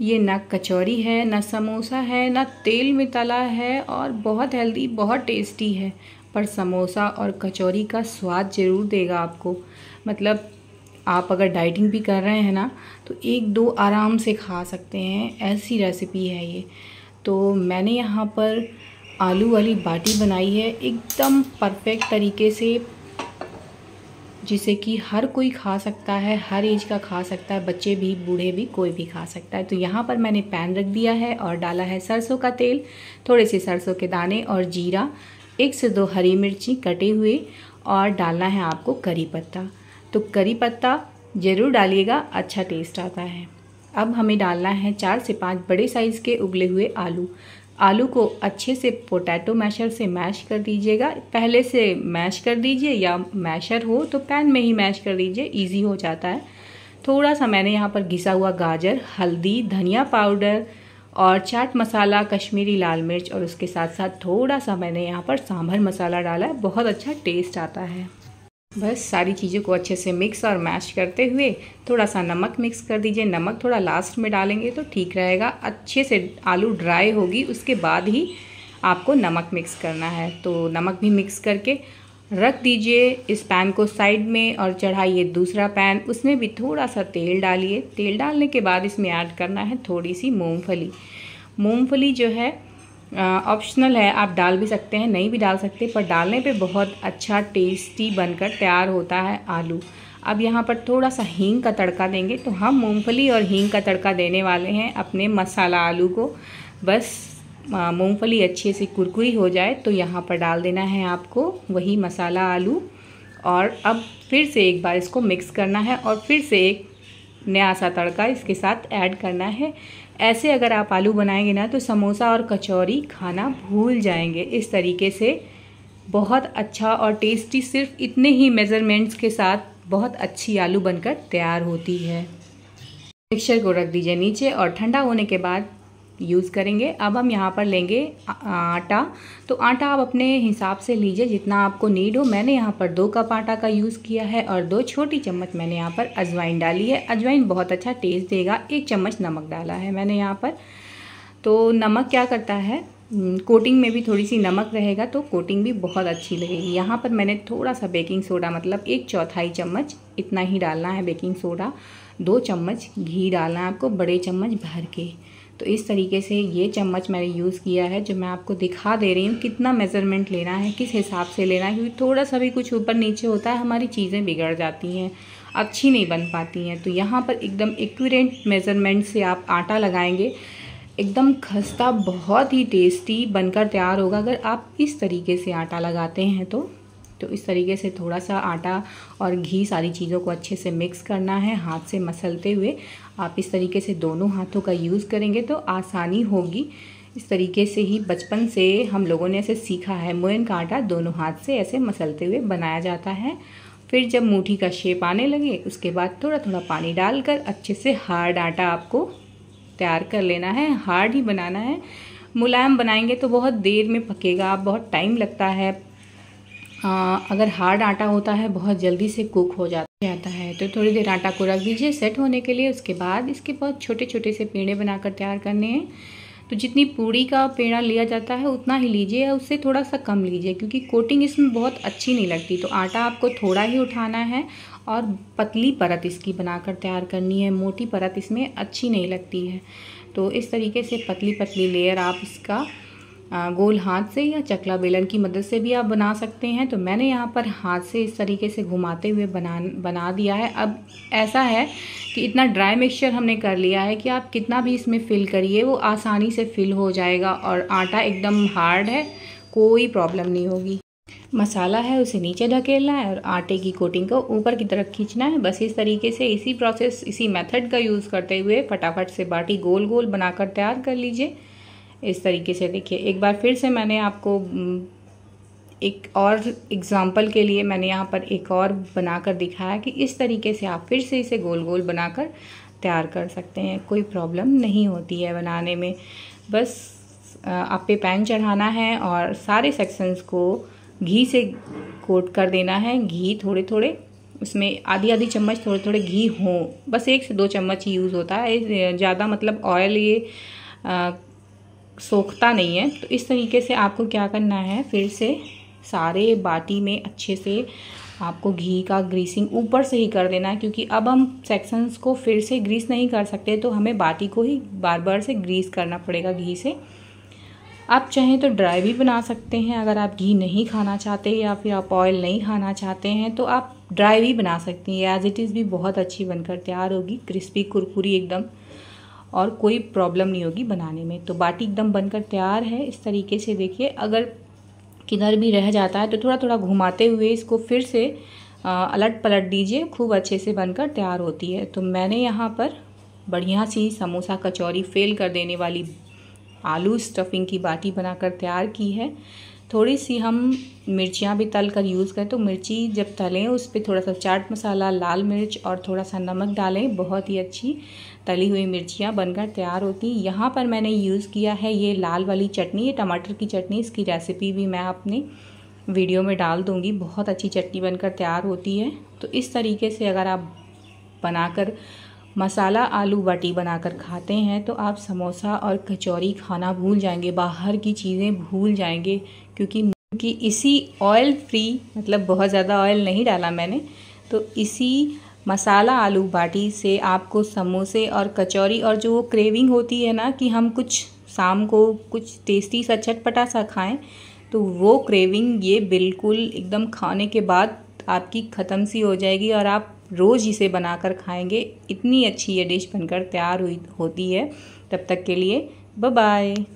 ये ना कचौरी है ना समोसा है ना तेल में तला है और बहुत हेल्दी बहुत टेस्टी है पर समोसा और कचौरी का स्वाद ज़रूर देगा आपको मतलब आप अगर डाइटिंग भी कर रहे हैं ना तो एक दो आराम से खा सकते हैं ऐसी रेसिपी है ये तो मैंने यहाँ पर आलू वाली बाटी बनाई है एकदम परफेक्ट तरीके से जिसे कि हर कोई खा सकता है हर एज का खा सकता है बच्चे भी बूढ़े भी कोई भी खा सकता है तो यहाँ पर मैंने पैन रख दिया है और डाला है सरसों का तेल थोड़े से सरसों के दाने और जीरा एक से दो हरी मिर्ची कटे हुए और डालना है आपको करी पत्ता तो करी पत्ता ज़रूर डालिएगा अच्छा टेस्ट आता है अब हमें डालना है चार से पाँच बड़े साइज़ के उबले हुए आलू आलू को अच्छे से पोटैटो मैशर से मैश कर दीजिएगा पहले से मैश कर दीजिए या मैशर हो तो पैन में ही मैश कर दीजिए इजी हो जाता है थोड़ा सा मैंने यहाँ पर घिसा हुआ गाजर हल्दी धनिया पाउडर और चाट मसाला कश्मीरी लाल मिर्च और उसके साथ साथ थोड़ा सा मैंने यहाँ पर सांभर मसाला डाला है बहुत अच्छा टेस्ट आता है बस सारी चीज़ों को अच्छे से मिक्स और मैश करते हुए थोड़ा सा नमक मिक्स कर दीजिए नमक थोड़ा लास्ट में डालेंगे तो ठीक रहेगा अच्छे से आलू ड्राई होगी उसके बाद ही आपको नमक मिक्स करना है तो नमक भी मिक्स करके रख दीजिए इस पैन को साइड में और चढ़ाइए दूसरा पैन उसमें भी थोड़ा सा तेल डालिए तेल डालने के बाद इसमें ऐड करना है थोड़ी सी मूँगफली मूँगफली जो है ऑप्शनल है आप डाल भी सकते हैं नहीं भी डाल सकते पर डालने पे बहुत अच्छा टेस्टी बनकर तैयार होता है आलू अब यहाँ पर थोड़ा सा हींग का तड़का देंगे तो हम मूंगफली और हींग का तड़का देने वाले हैं अपने मसाला आलू को बस मूंगफली अच्छे से कुरकुरी हो जाए तो यहाँ पर डाल देना है आपको वही मसाला आलू और अब फिर से एक बार इसको मिक्स करना है और फिर से एक नया सा तड़का इसके साथ ऐड करना है ऐसे अगर आप आलू बनाएंगे ना तो समोसा और कचौरी खाना भूल जाएंगे इस तरीके से बहुत अच्छा और टेस्टी सिर्फ इतने ही मेज़रमेंट्स के साथ बहुत अच्छी आलू बनकर तैयार होती है मिक्सर को रख दीजिए नीचे और ठंडा होने के बाद यूज़ करेंगे अब हम यहाँ पर लेंगे आटा तो आटा आप अपने हिसाब से लीजिए जितना आपको नीड हो मैंने यहाँ पर दो कप आटा का यूज़ किया है और दो छोटी चम्मच मैंने यहाँ पर अजवाइन डाली है अजवाइन बहुत अच्छा टेस्ट देगा एक चम्मच नमक डाला है मैंने यहाँ पर तो नमक क्या करता है कोटिंग में भी थोड़ी सी नमक रहेगा तो कोटिंग भी बहुत अच्छी लगेगी यहाँ पर मैंने थोड़ा सा बेकिंग सोडा मतलब एक चौथाई चम्मच इतना ही डालना है बेकिंग सोडा दो चम्मच घी डालना है आपको बड़े चम्मच भर के तो इस तरीके से ये चम्मच मैंने यूज़ किया है जो मैं आपको दिखा दे रही हूँ कितना मेज़रमेंट लेना है किस हिसाब से लेना है क्योंकि थोड़ा सा भी कुछ ऊपर नीचे होता है हमारी चीज़ें बिगड़ जाती हैं अच्छी नहीं बन पाती हैं तो यहाँ पर एकदम एक्यूरेंट मेज़रमेंट से आप आटा लगाएंगे एकदम खस्ता बहुत ही टेस्टी बनकर तैयार होगा अगर आप इस तरीके से आटा लगाते हैं तो तो इस तरीके से थोड़ा सा आटा और घी सारी चीज़ों को अच्छे से मिक्स करना है हाथ से मसलते हुए आप इस तरीके से दोनों हाथों का यूज़ करेंगे तो आसानी होगी इस तरीके से ही बचपन से हम लोगों ने ऐसे सीखा है मोयन का आटा दोनों हाथ से ऐसे मसलते हुए बनाया जाता है फिर जब मूठी का शेप आने लगे उसके बाद थोड़ा थोड़ा पानी डालकर अच्छे से हार्ड आटा आपको तैयार कर लेना है हार्ड ही बनाना है मुलायम बनाएंगे तो बहुत देर में पकेगा बहुत टाइम लगता है आ, अगर हार्ड आटा होता है बहुत जल्दी से कुक हो जाता है तो थोड़ी देर आटा को रख दीजिए सेट होने के लिए उसके बाद इसके बहुत छोटे छोटे से पेड़े बनाकर तैयार करने हैं तो जितनी पूड़ी का पेड़ा लिया जाता है उतना ही लीजिए या उससे थोड़ा सा कम लीजिए क्योंकि कोटिंग इसमें बहुत अच्छी नहीं लगती तो आटा आपको थोड़ा ही उठाना है और पतली परत इसकी बनाकर तैयार करनी है मोटी परत इसमें अच्छी नहीं लगती है तो इस तरीके से पतली पतली लेयर आप इसका गोल हाथ से या चकला बेलन की मदद से भी आप बना सकते हैं तो मैंने यहाँ पर हाथ से इस तरीके से घुमाते हुए बना बना दिया है अब ऐसा है कि इतना ड्राई मिक्सचर हमने कर लिया है कि आप कितना भी इसमें फ़िल करिए वो आसानी से फ़िल हो जाएगा और आटा एकदम हार्ड है कोई प्रॉब्लम नहीं होगी मसाला है उसे नीचे ढकेलना है और आटे की कोटिंग को ऊपर की तरफ खींचना है बस इस तरीके से इसी प्रोसेस इसी मेथड का यूज़ करते हुए फटाफट से बाटी गोल गोल बनाकर तैयार कर लीजिए इस तरीके से देखिए एक बार फिर से मैंने आपको एक और एग्ज़ाम्पल के लिए मैंने यहाँ पर एक और बनाकर दिखाया कि इस तरीके से आप फिर से इसे गोल गोल बनाकर तैयार कर सकते हैं कोई प्रॉब्लम नहीं होती है बनाने में बस आप पे पैन चढ़ाना है और सारे सेक्शंस को घी से कोट कर देना है घी थोड़े थोड़े उसमें आधी आधी चम्मच थोड़े थोड़े घी हो बस एक से दो चम्मच ही यूज़ होता है ज़्यादा मतलब ऑयल ये सोखता नहीं है तो इस तरीके से आपको क्या करना है फिर से सारे बाटी में अच्छे से आपको घी का ग्रीसिंग ऊपर से ही कर देना है क्योंकि अब हम सेक्शंस को फिर से ग्रीस नहीं कर सकते तो हमें बाटी को ही बार बार से ग्रीस करना पड़ेगा घी से आप चाहें तो ड्राई भी बना सकते हैं अगर आप घी नहीं खाना चाहते या फिर आप ऑयल नहीं खाना चाहते हैं तो आप ड्राई भी बना सकते हैं एज इट इज़ भी बहुत अच्छी बनकर तैयार होगी क्रिस्पी कुरकुरी एकदम और कोई प्रॉब्लम नहीं होगी बनाने में तो बाटी एकदम बनकर तैयार है इस तरीके से देखिए अगर किधर भी रह जाता है तो थोड़ा थोड़ा घुमाते हुए इसको फिर से अलट पलट दीजिए खूब अच्छे से बनकर तैयार होती है तो मैंने यहाँ पर बढ़िया सी समोसा कचौरी फेल कर देने वाली आलू स्टफिंग की बाटी बनाकर तैयार की है थोड़ी सी हम मिर्चियाँ भी तल कर यूज़ करें तो मिर्ची जब तलें उस पर थोड़ा सा चाट मसाला लाल मिर्च और थोड़ा सा नमक डालें बहुत ही अच्छी तली हुई मिर्चियाँ बनकर तैयार होती हैं यहाँ पर मैंने यूज़ किया है ये लाल वाली चटनी ये टमाटर की चटनी इसकी रेसिपी भी मैं अपने वीडियो में डाल दूँगी बहुत अच्छी चटनी बनकर तैयार होती है तो इस तरीके से अगर आप बनाकर मसाला आलू बाटी बनाकर खाते हैं तो आप समोसा और कचौरी खाना भूल जाएंगे बाहर की चीज़ें भूल जाएंगे क्योंकि क्योंकि इसी ऑयल फ्री मतलब बहुत ज़्यादा ऑयल नहीं डाला मैंने तो इसी मसाला आलू बाटी से आपको समोसे और कचौरी और जो वो क्रेविंग होती है ना कि हम कुछ शाम को कुछ टेस्टी सा चटपटा सा खाएं तो वो क्रेविंग ये बिल्कुल एकदम खाने के बाद आपकी ख़त्म सी हो जाएगी और आप रोज़ इसे बनाकर खाएंगे इतनी अच्छी ये डिश बनकर तैयार हुई होती है तब तक के लिए बाय